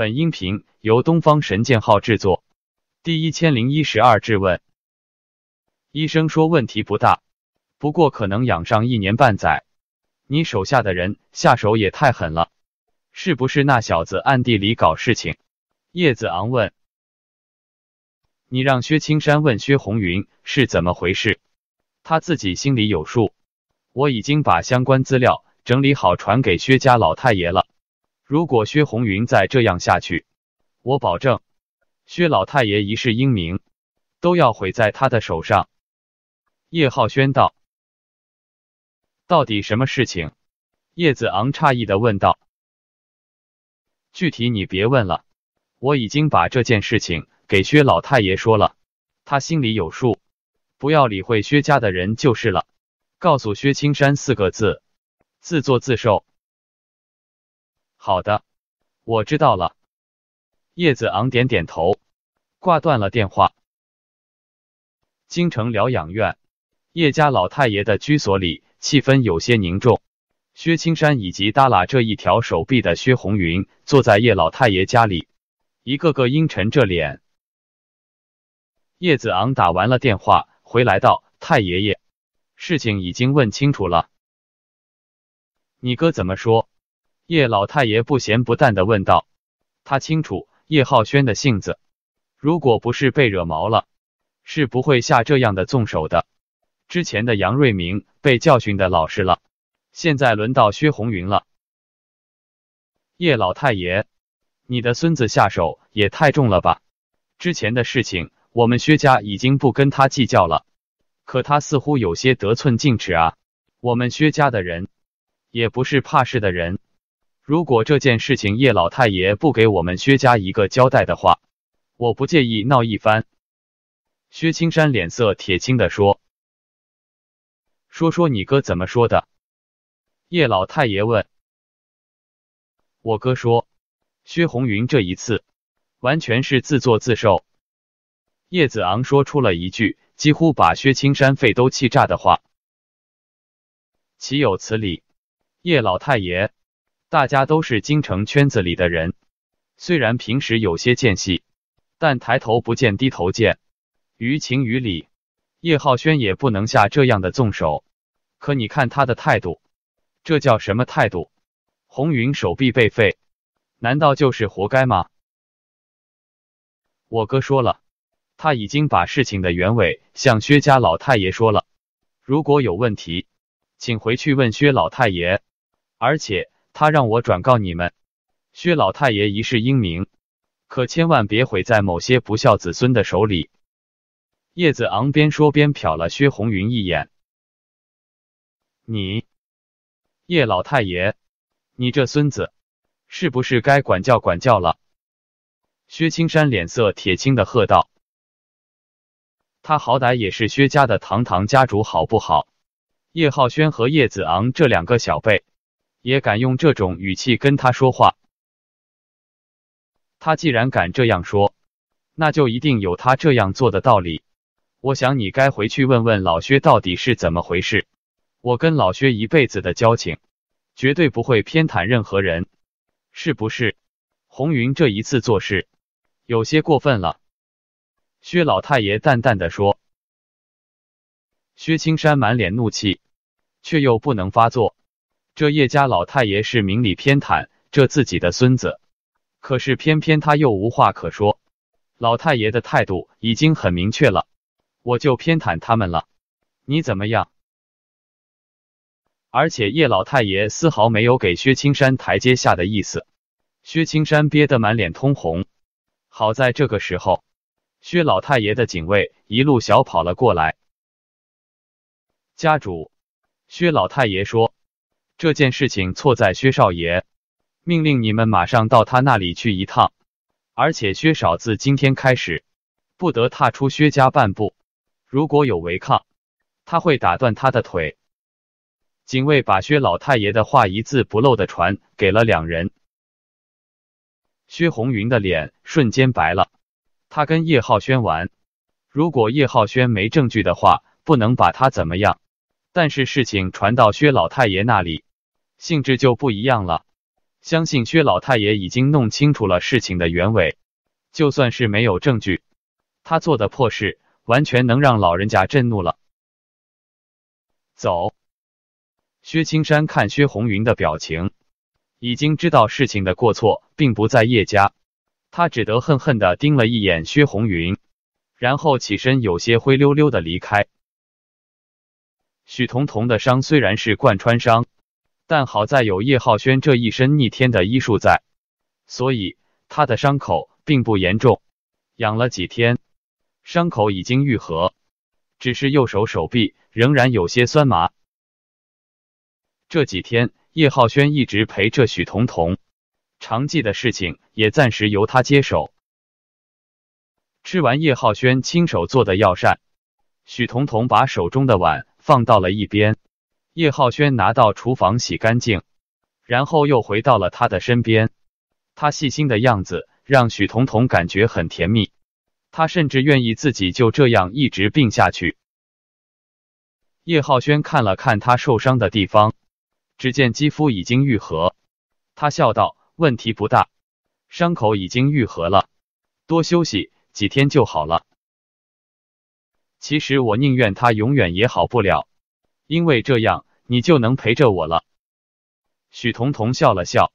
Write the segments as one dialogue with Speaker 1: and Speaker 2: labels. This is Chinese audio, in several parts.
Speaker 1: 本音频由东方神剑号制作。第一千零一十二质问。医生说问题不大，不过可能养上一年半载。你手下的人下手也太狠了，是不是那小子暗地里搞事情？叶子昂问。你让薛青山问薛红云是怎么回事，他自己心里有数。我已经把相关资料整理好，传给薛家老太爷了。如果薛红云再这样下去，我保证，薛老太爷一世英名都要毁在他的手上。”叶浩轩道。“到底什么事情？”叶子昂诧异的问道。“具体你别问了，我已经把这件事情给薛老太爷说了，他心里有数，不要理会薛家的人就是了。告诉薛青山四个字：自作自受。”好的，我知道了。叶子昂点点头，挂断了电话。京城疗养院，叶家老太爷的居所里气氛有些凝重。薛青山以及耷拉这一条手臂的薛红云坐在叶老太爷家里，一个个阴沉着脸。叶子昂打完了电话回来道：“太爷爷，事情已经问清楚了，你哥怎么说？”叶老太爷不咸不淡的问道：“他清楚叶浩轩的性子，如果不是被惹毛了，是不会下这样的纵手的。之前的杨瑞明被教训的老实了，现在轮到薛红云了。叶老太爷，你的孙子下手也太重了吧？之前的事情，我们薛家已经不跟他计较了，可他似乎有些得寸进尺啊。我们薛家的人，也不是怕事的人。”如果这件事情叶老太爷不给我们薛家一个交代的话，我不介意闹一番。”薛青山脸色铁青地说。“说说你哥怎么说的？”叶老太爷问。“我哥说，薛红云这一次完全是自作自受。”叶子昂说出了一句几乎把薛青山肺都气炸的话：“岂有此理，叶老太爷！”大家都是京城圈子里的人，虽然平时有些间隙，但抬头不见低头见。于情于理，叶浩轩也不能下这样的重手。可你看他的态度，这叫什么态度？红云手臂被废，难道就是活该吗？我哥说了，他已经把事情的原委向薛家老太爷说了。如果有问题，请回去问薛老太爷。而且。他让我转告你们，薛老太爷一世英名，可千万别毁在某些不孝子孙的手里。叶子昂边说边瞟了薛红云一眼：“你，叶老太爷，你这孙子，是不是该管教管教了？”薛青山脸色铁青的喝道：“他好歹也是薛家的堂堂家主，好不好？叶浩轩和叶子昂这两个小辈。”也敢用这种语气跟他说话，他既然敢这样说，那就一定有他这样做的道理。我想你该回去问问老薛到底是怎么回事。我跟老薛一辈子的交情，绝对不会偏袒任何人，是不是？红云这一次做事有些过分了。”薛老太爷淡淡的说。薛青山满脸怒气，却又不能发作。这叶家老太爷是明里偏袒这自己的孙子，可是偏偏他又无话可说。老太爷的态度已经很明确了，我就偏袒他们了。你怎么样？而且叶老太爷丝毫没有给薛青山台阶下的意思。薛青山憋得满脸通红。好在这个时候，薛老太爷的警卫一路小跑了过来。家主，薛老太爷说。这件事情错在薛少爷，命令你们马上到他那里去一趟，而且薛少自今天开始不得踏出薛家半步，如果有违抗，他会打断他的腿。警卫把薛老太爷的话一字不漏的传给了两人。薛红云的脸瞬间白了，他跟叶浩轩玩，如果叶浩轩没证据的话，不能把他怎么样，但是事情传到薛老太爷那里。性质就不一样了。相信薛老太爷已经弄清楚了事情的原委。就算是没有证据，他做的破事完全能让老人家震怒了。走。薛青山看薛红云的表情，已经知道事情的过错并不在叶家，他只得恨恨的盯了一眼薛红云，然后起身，有些灰溜溜的离开。许彤彤的伤虽然是贯穿伤。但好在有叶浩轩这一身逆天的医术在，所以他的伤口并不严重，养了几天，伤口已经愈合，只是右手手臂仍然有些酸麻。这几天，叶浩轩一直陪着许彤彤，长记的事情也暂时由他接手。吃完叶浩轩亲手做的药膳，许彤彤把手中的碗放到了一边。叶浩轩拿到厨房洗干净，然后又回到了他的身边。他细心的样子让许彤彤感觉很甜蜜，他甚至愿意自己就这样一直病下去。叶浩轩看了看他受伤的地方，只见肌肤已经愈合，他笑道：“问题不大，伤口已经愈合了，多休息几天就好了。”其实我宁愿他永远也好不了，因为这样。你就能陪着我了，许彤彤笑了笑。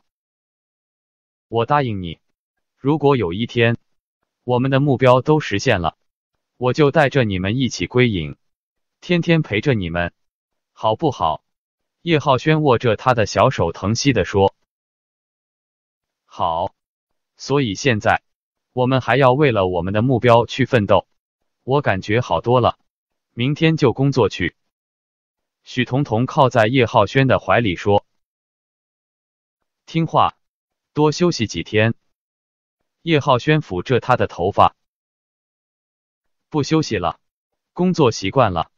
Speaker 1: 我答应你，如果有一天我们的目标都实现了，我就带着你们一起归隐，天天陪着你们，好不好？叶浩轩握着他的小手，疼惜地说：“好。”所以现在我们还要为了我们的目标去奋斗。我感觉好多了，明天就工作去。许彤彤靠在叶浩轩的怀里说：“听话，多休息几天。”叶浩轩抚着他的头发：“不休息了，工作习惯了，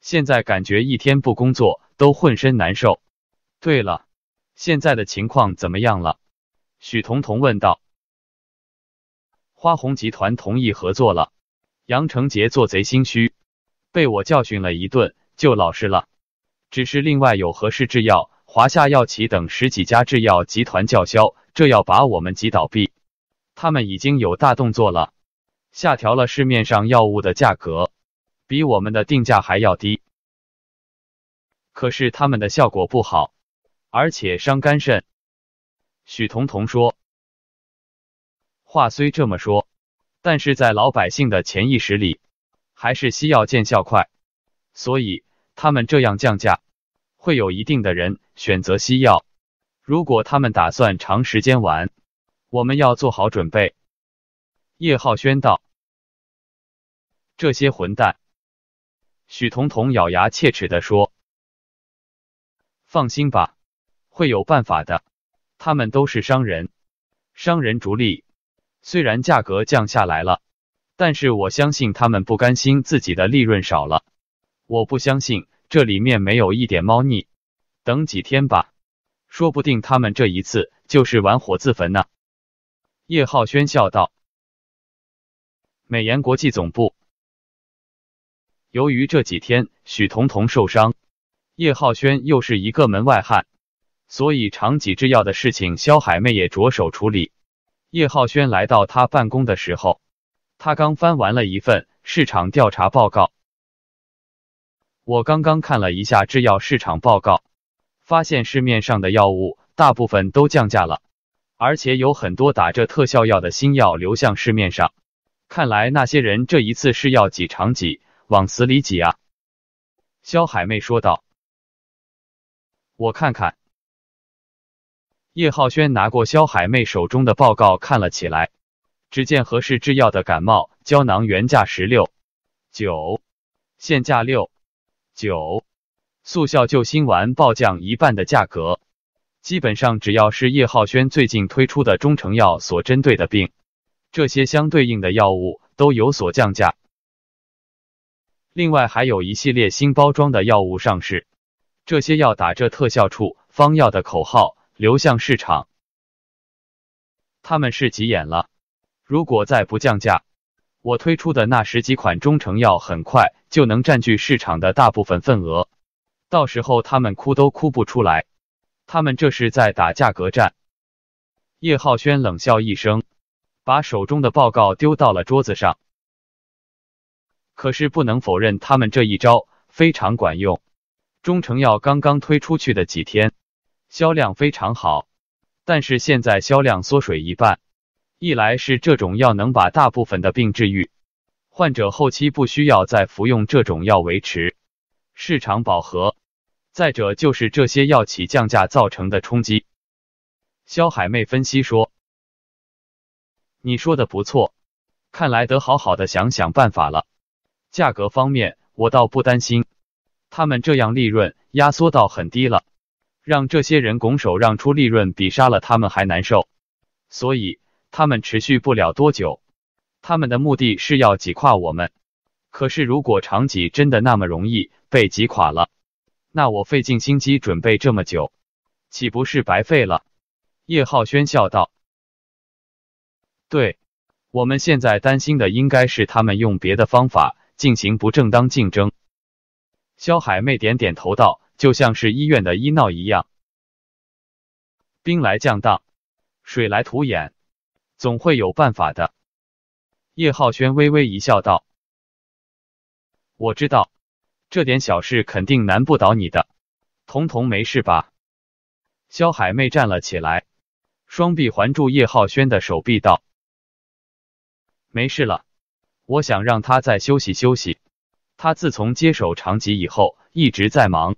Speaker 1: 现在感觉一天不工作都浑身难受。对了，现在的情况怎么样了？”许彤彤问道。“花红集团同意合作了。”杨成杰做贼心虚，被我教训了一顿就老实了。只是另外有和氏制药、华夏药企等十几家制药集团叫嚣，这要把我们挤倒闭。他们已经有大动作了，下调了市面上药物的价格，比我们的定价还要低。可是他们的效果不好，而且伤肝肾。许彤彤说：“话虽这么说，但是在老百姓的潜意识里，还是西药见效快，所以。”他们这样降价，会有一定的人选择西药。如果他们打算长时间玩，我们要做好准备。”叶浩轩道。“这些混蛋！”许彤彤咬牙切齿的说。“放心吧，会有办法的。他们都是商人，商人逐利。虽然价格降下来了，但是我相信他们不甘心自己的利润少了。”我不相信这里面没有一点猫腻，等几天吧，说不定他们这一次就是玩火自焚呢。”叶浩轩笑道。美颜国际总部，由于这几天许彤彤受伤，叶浩轩又是一个门外汉，所以长戟制药的事情，肖海妹也着手处理。叶浩轩来到他办公的时候，他刚翻完了一份市场调查报告。我刚刚看了一下制药市场报告，发现市面上的药物大部分都降价了，而且有很多打着特效药的新药流向市面上。看来那些人这一次是要挤长挤，往死里挤啊！肖海妹说道。我看看。叶浩轩拿过肖海妹手中的报告看了起来，只见合适制药的感冒胶囊原价十六九，现价六。九，速效救心丸暴降一半的价格，基本上只要是叶浩轩最近推出的中成药所针对的病，这些相对应的药物都有所降价。另外，还有一系列新包装的药物上市，这些药打着特效处方药的口号流向市场，他们是急眼了，如果再不降价。我推出的那十几款中成药，很快就能占据市场的大部分份额。到时候他们哭都哭不出来。他们这是在打价格战。叶浩轩冷笑一声，把手中的报告丢到了桌子上。可是不能否认，他们这一招非常管用。中成药刚刚推出去的几天，销量非常好，但是现在销量缩水一半。一来是这种药能把大部分的病治愈，患者后期不需要再服用这种药维持，市场饱和；再者就是这些药企降价造成的冲击。肖海妹分析说：“你说的不错，看来得好好的想想办法了。价格方面我倒不担心，他们这样利润压缩到很低了，让这些人拱手让出利润，比杀了他们还难受，所以。”他们持续不了多久，他们的目的是要挤垮我们。可是，如果长戟真的那么容易被挤垮了，那我费尽心机准备这么久，岂不是白费了？叶浩轩笑道：“对，我们现在担心的应该是他们用别的方法进行不正当竞争。”肖海妹点点头道：“就像是医院的医闹一样，兵来将挡，水来土掩。”总会有办法的，叶浩轩微微一笑，道：“我知道，这点小事肯定难不倒你的。彤彤没事吧？”肖海妹站了起来，双臂环住叶浩轩的手臂，道：“没事了，我想让他再休息休息。他自从接手长吉以后，一直在忙。”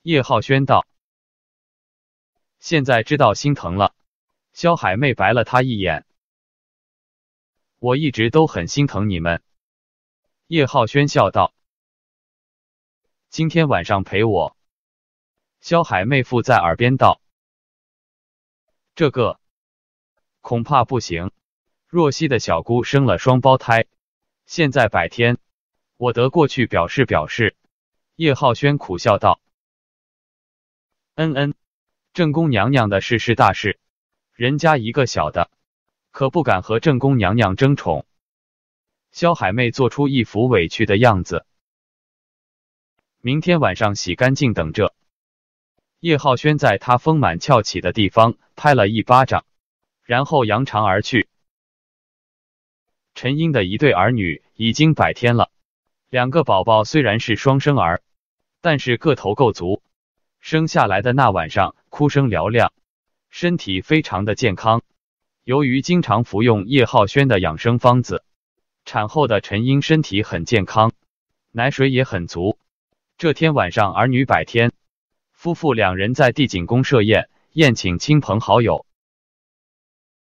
Speaker 1: 叶浩轩道：“现在知道心疼了。”肖海妹白了他一眼。我一直都很心疼你们，叶浩轩笑道。今天晚上陪我，肖海妹附在耳边道：“这个恐怕不行。”若曦的小姑生了双胞胎，现在百天，我得过去表示表示。叶浩轩苦笑道：“嗯嗯，正宫娘娘的事是大事。”人家一个小的，可不敢和正宫娘娘争宠。肖海妹做出一副委屈的样子。明天晚上洗干净，等着。叶浩轩在她丰满翘起的地方拍了一巴掌，然后扬长而去。陈英的一对儿女已经百天了，两个宝宝虽然是双生儿，但是个头够足，生下来的那晚上哭声嘹亮。身体非常的健康，由于经常服用叶浩轩的养生方子，产后的陈英身体很健康，奶水也很足。这天晚上儿女百天，夫妇两人在帝景宫设宴，宴请亲朋好友。